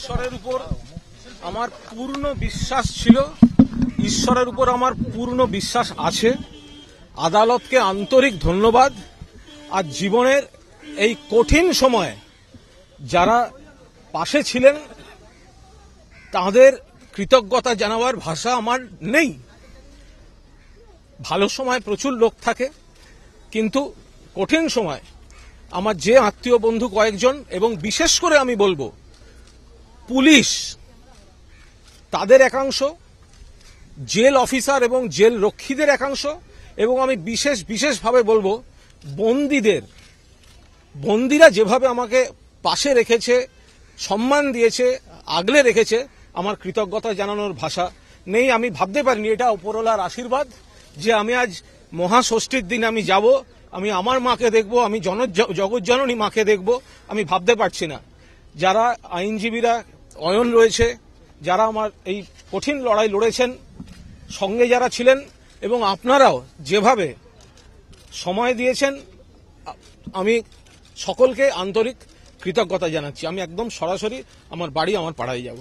ঈশ্বরের উপর আমার পূর্ণ বিশ্বাস ছিল ঈশ্বরের উপর আমার পূর্ণ বিশ্বাস আছে আদালতকে আন্তরিক ধন্যবাদ আর জীবনের এই কঠিন সময়ে যারা পাশে ছিলেন তাদের কৃতজ্ঞতা জানাবার ভাষা আমার নেই ভালো সময় প্রচুর লোক থাকে কিন্তু কঠিন সময় আমার যে আত্মীয় বন্ধু কয়েকজন এবং বিশেষ করে আমি বলবো পুলিশ তাদের একাংশ জেল অফিসার এবং জেল রক্ষীদের একাংশ এবং আমি বিশেষ বিশেষভাবে বলবো বন্দীদের বন্দিরা যেভাবে আমাকে পাশে রেখেছে সম্মান দিয়েছে আগলে রেখেছে আমার কৃতজ্ঞতা জানানোর ভাষা নেই আমি ভাবতে পারিনি এটা উপরলার আশীর্বাদ যে আমি আজ মহাষষ্ঠীর দিন আমি যাব আমি আমার মাকে দেখব আমি জন জগজ্জননী মাকে দেখব আমি ভাবতে পারছি না যারা আইনজীবীরা অয়ন রয়েছে যারা আমার এই কঠিন লড়াই লড়েছেন সঙ্গে যারা ছিলেন এবং আপনারাও যেভাবে সময় দিয়েছেন আমি সকলকে আন্তরিক কৃতজ্ঞতা জানাচ্ছি আমি একদম সরাসরি আমার বাড়ি আমার পাড়ায় যাব